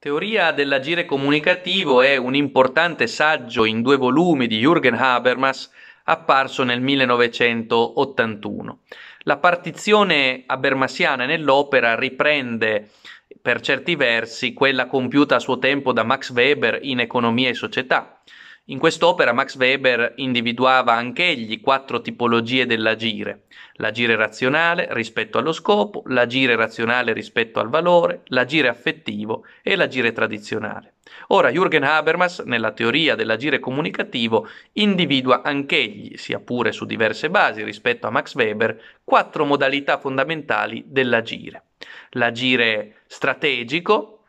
Teoria dell'agire comunicativo è un importante saggio in due volumi di Jürgen Habermas apparso nel 1981. La partizione habermasiana nell'opera riprende per certi versi quella compiuta a suo tempo da Max Weber in Economia e Società. In quest'opera Max Weber individuava anch'egli quattro tipologie dell'agire: l'agire razionale rispetto allo scopo, l'agire razionale rispetto al valore, l'agire affettivo e l'agire tradizionale. Ora Jürgen Habermas, nella teoria dell'agire comunicativo, individua anch'egli, sia pure su diverse basi rispetto a Max Weber, quattro modalità fondamentali dell'agire. L'agire strategico,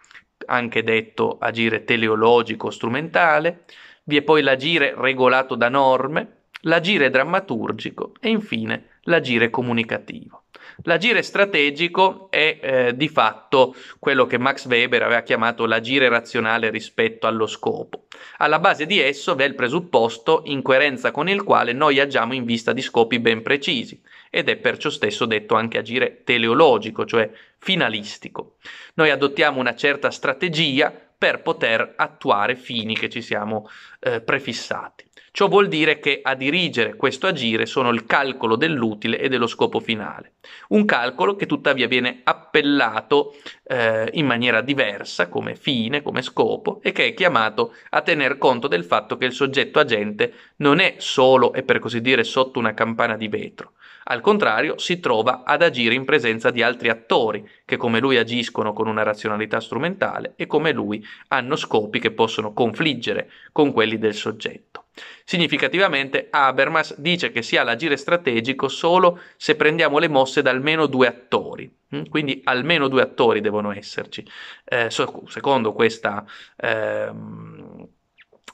anche detto agire teleologico strumentale, vi è poi l'agire regolato da norme, l'agire drammaturgico e infine l'agire comunicativo. L'agire strategico è eh, di fatto quello che Max Weber aveva chiamato l'agire razionale rispetto allo scopo. Alla base di esso v'è il presupposto in coerenza con il quale noi agiamo in vista di scopi ben precisi ed è perciò stesso detto anche agire teleologico, cioè finalistico. Noi adottiamo una certa strategia per poter attuare fini che ci siamo eh, prefissati. Ciò vuol dire che a dirigere questo agire sono il calcolo dell'utile e dello scopo finale, un calcolo che tuttavia viene appellato eh, in maniera diversa come fine, come scopo e che è chiamato a tener conto del fatto che il soggetto agente non è solo e per così dire sotto una campana di vetro, al contrario, si trova ad agire in presenza di altri attori che come lui agiscono con una razionalità strumentale e come lui hanno scopi che possono confliggere con quelli del soggetto. Significativamente, Habermas dice che si ha l'agire strategico solo se prendiamo le mosse da almeno due attori, mm? quindi almeno due attori devono esserci. Eh, secondo questa... Ehm,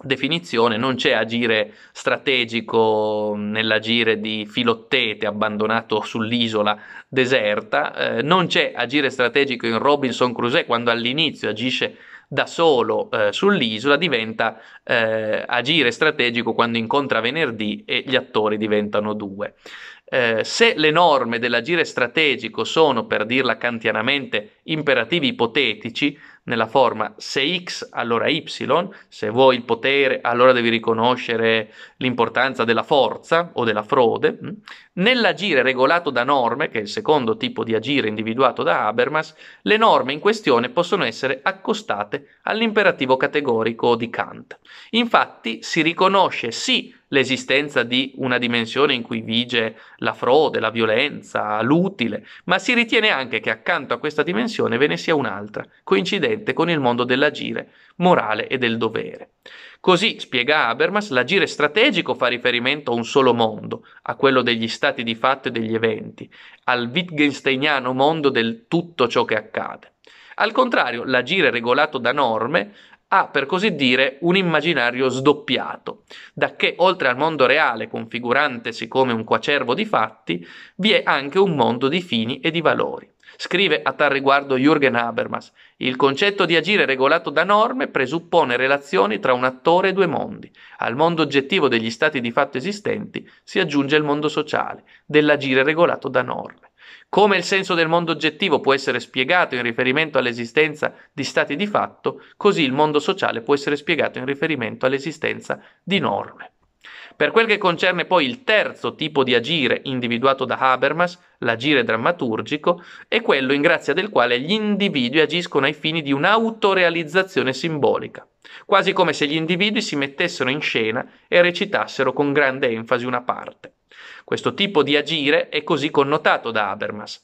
definizione, non c'è agire strategico nell'agire di Filottete abbandonato sull'isola deserta, eh, non c'è agire strategico in Robinson Crusoe quando all'inizio agisce da solo eh, sull'isola, diventa eh, agire strategico quando incontra venerdì e gli attori diventano due. Eh, se le norme dell'agire strategico sono, per dirla kantianamente, imperativi ipotetici, nella forma se x allora y, se vuoi il potere allora devi riconoscere l'importanza della forza o della frode. Mm. Nell'agire regolato da norme, che è il secondo tipo di agire individuato da Habermas, le norme in questione possono essere accostate all'imperativo categorico di Kant. Infatti si riconosce sì l'esistenza di una dimensione in cui vige la frode, la violenza, l'utile, ma si ritiene anche che accanto a questa dimensione ve ne sia un'altra, coincidente con il mondo dell'agire morale e del dovere. Così, spiega Habermas, l'agire strategico fa riferimento a un solo mondo, a quello degli stati di fatto e degli eventi, al Wittgensteiniano mondo del tutto ciò che accade. Al contrario, l'agire regolato da norme ha per così dire un immaginario sdoppiato, da che oltre al mondo reale configurantesi come un quacervo di fatti, vi è anche un mondo di fini e di valori. Scrive a tal riguardo Jürgen Habermas, il concetto di agire regolato da norme presuppone relazioni tra un attore e due mondi. Al mondo oggettivo degli stati di fatto esistenti si aggiunge il mondo sociale, dell'agire regolato da norme. Come il senso del mondo oggettivo può essere spiegato in riferimento all'esistenza di stati di fatto, così il mondo sociale può essere spiegato in riferimento all'esistenza di norme. Per quel che concerne poi il terzo tipo di agire individuato da Habermas, l'agire drammaturgico, è quello in grazia del quale gli individui agiscono ai fini di un'autorealizzazione simbolica, quasi come se gli individui si mettessero in scena e recitassero con grande enfasi una parte. Questo tipo di agire è così connotato da Habermas.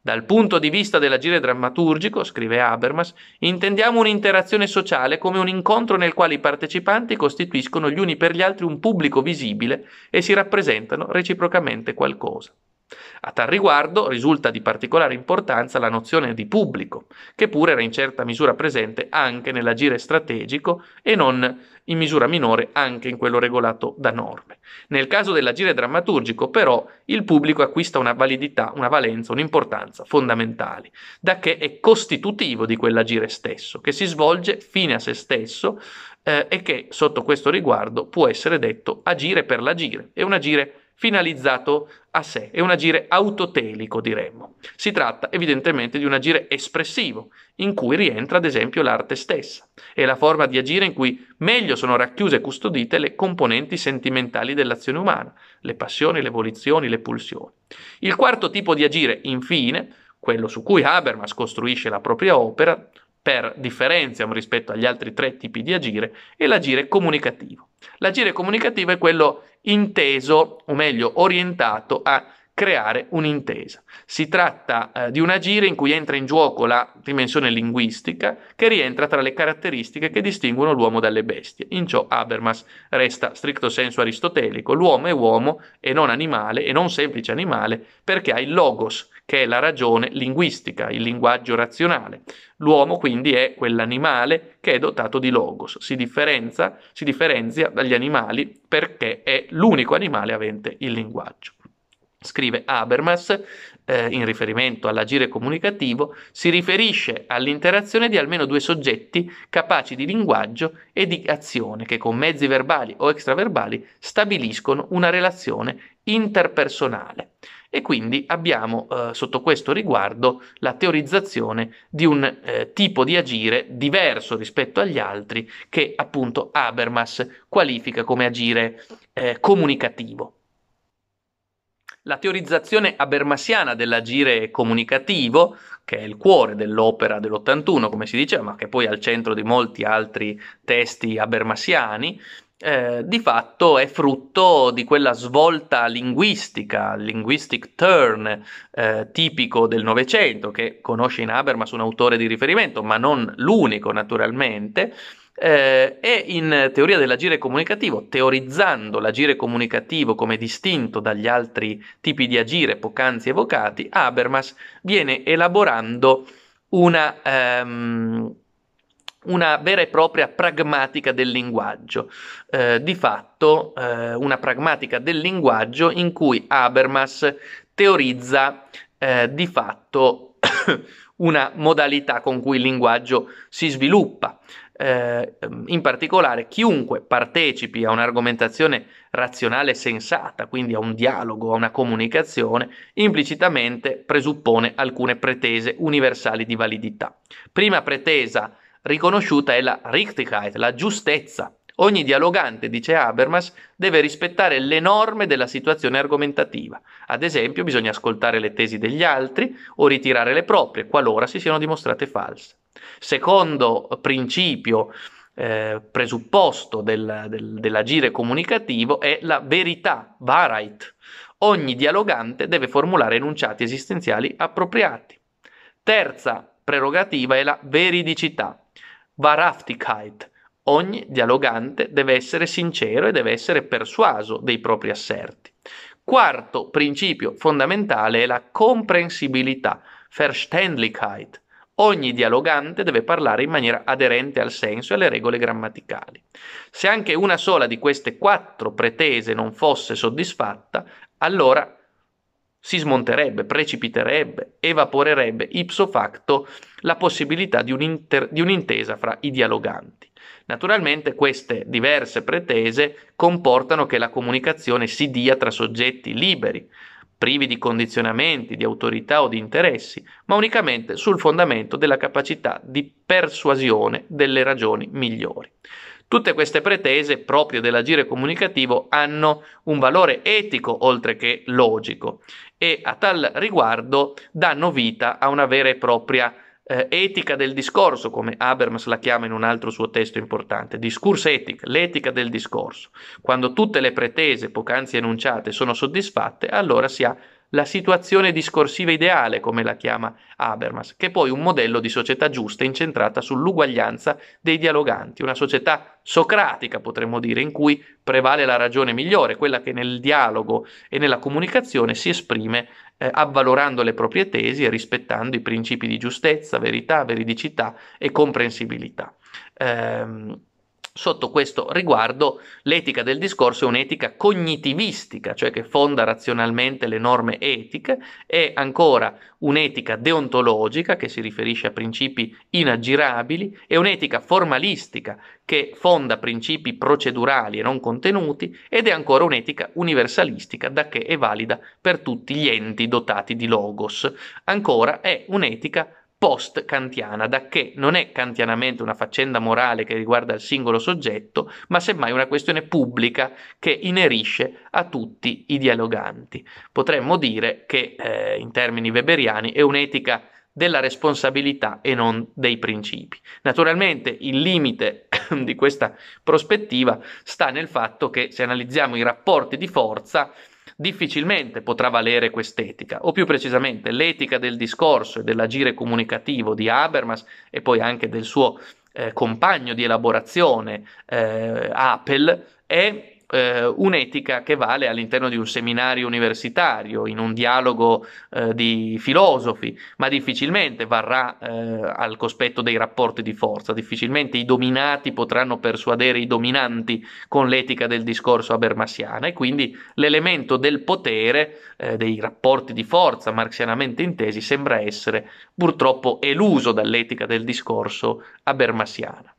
Dal punto di vista dell'agire drammaturgico, scrive Habermas, intendiamo un'interazione sociale come un incontro nel quale i partecipanti costituiscono gli uni per gli altri un pubblico visibile e si rappresentano reciprocamente qualcosa. A tal riguardo risulta di particolare importanza la nozione di pubblico, che pure era in certa misura presente anche nell'agire strategico e non in misura minore anche in quello regolato da norme. Nel caso dell'agire drammaturgico, però, il pubblico acquista una validità, una valenza, un'importanza fondamentali, da che è costitutivo di quell'agire stesso, che si svolge fine a se stesso eh, e che, sotto questo riguardo, può essere detto agire per l'agire, è un agire finalizzato a sé, è un agire autotelico diremmo. Si tratta evidentemente di un agire espressivo, in cui rientra ad esempio l'arte stessa, è la forma di agire in cui meglio sono racchiuse e custodite le componenti sentimentali dell'azione umana, le passioni, le volizioni, le pulsioni. Il quarto tipo di agire, infine, quello su cui Habermas costruisce la propria opera, per differenza rispetto agli altri tre tipi di agire, è l'agire comunicativo. L'agire comunicativo è quello inteso, o meglio, orientato a creare un'intesa. Si tratta eh, di un agire in cui entra in gioco la dimensione linguistica che rientra tra le caratteristiche che distinguono l'uomo dalle bestie. In ciò Habermas resta stricto senso aristotelico, l'uomo è uomo e non animale e non semplice animale perché ha il logos, che è la ragione linguistica, il linguaggio razionale. L'uomo quindi è quell'animale che è dotato di logos, si, differenza, si differenzia dagli animali perché è l'unico animale avente il linguaggio scrive Habermas, eh, in riferimento all'agire comunicativo, si riferisce all'interazione di almeno due soggetti capaci di linguaggio e di azione che con mezzi verbali o extraverbali stabiliscono una relazione interpersonale. E quindi abbiamo eh, sotto questo riguardo la teorizzazione di un eh, tipo di agire diverso rispetto agli altri che appunto Habermas qualifica come agire eh, comunicativo la teorizzazione habermasiana dell'agire comunicativo, che è il cuore dell'opera dell'81, come si diceva, ma che poi è al centro di molti altri testi habermasiani, eh, di fatto è frutto di quella svolta linguistica, linguistic turn eh, tipico del Novecento, che conosce in Habermas un autore di riferimento, ma non l'unico naturalmente, eh, e in teoria dell'agire comunicativo, teorizzando l'agire comunicativo come distinto dagli altri tipi di agire poc'anzi evocati, Habermas viene elaborando una, ehm, una vera e propria pragmatica del linguaggio, eh, di fatto eh, una pragmatica del linguaggio in cui Habermas teorizza eh, di fatto una modalità con cui il linguaggio si sviluppa eh, ehm, in particolare chiunque partecipi a un'argomentazione razionale sensata, quindi a un dialogo, a una comunicazione, implicitamente presuppone alcune pretese universali di validità. Prima pretesa riconosciuta è la Richtigkeit, la giustezza. Ogni dialogante, dice Habermas, deve rispettare le norme della situazione argomentativa. Ad esempio, bisogna ascoltare le tesi degli altri o ritirare le proprie, qualora si siano dimostrate false. Secondo principio, eh, presupposto del, del, dell'agire comunicativo è la verità, varait. Ogni dialogante deve formulare enunciati esistenziali appropriati. Terza prerogativa è la veridicità, varaftigkeit. Ogni dialogante deve essere sincero e deve essere persuaso dei propri asserti. Quarto principio fondamentale è la comprensibilità, verständlichkeit. Ogni dialogante deve parlare in maniera aderente al senso e alle regole grammaticali. Se anche una sola di queste quattro pretese non fosse soddisfatta, allora si smonterebbe, precipiterebbe, evaporerebbe ipso facto la possibilità di, un'inter- di un'intesa fra i dialoganti. Naturalmente queste diverse pretese comportano che la comunicazione si dia tra soggetti liberi, privi di condizionamenti, di autorità o di interessi, ma unicamente sul fondamento della capacità di persuasione delle ragioni migliori. Tutte queste pretese, proprio dell'agire comunicativo, hanno un valore etico oltre che logico e a tal riguardo danno vita a una vera e propria eh, etica del discorso, come Habermas la chiama in un altro suo testo importante, discursetica, l'etica del discorso. Quando tutte le pretese poc'anzi enunciate sono soddisfatte, allora si ha la situazione discorsiva ideale, come la chiama Habermas, che è poi un modello di società giusta incentrata sull'uguaglianza dei dialoganti, una società socratica potremmo dire, in cui prevale la ragione migliore, quella che nel dialogo e nella comunicazione si esprime eh, avvalorando le proprie tesi e rispettando i principi di giustezza, verità, veridicità e comprensibilità. Ehm, Sotto questo riguardo, l'etica del discorso è un'etica cognitivistica, cioè che fonda razionalmente le norme etiche, è ancora un'etica deontologica che si riferisce a principi inaggirabili, è un'etica formalistica che fonda principi procedurali e non contenuti ed è ancora un'etica universalistica da che è valida per tutti gli enti dotati di logos. Ancora è un'etica post-kantiana, da che non è kantianamente una faccenda morale che riguarda il singolo soggetto, ma semmai una questione pubblica che inerisce a tutti i dialoganti. Potremmo dire che, eh, in termini weberiani, è un'etica della responsabilità e non dei principi. Naturalmente il limite di questa prospettiva sta nel fatto che se analizziamo i rapporti di forza difficilmente potrà valere quest'etica, o più precisamente l'etica del discorso e dell'agire comunicativo di Habermas e poi anche del suo eh, compagno di elaborazione eh, Apple è eh, un'etica che vale all'interno di un seminario universitario, in un dialogo eh, di filosofi, ma difficilmente varrà eh, al cospetto dei rapporti di forza, difficilmente i dominati potranno persuadere i dominanti con l'etica del discorso habermasiana e quindi l'elemento del potere, eh, dei rapporti di forza marxianamente intesi, sembra essere purtroppo eluso dall'etica del discorso habermasiana.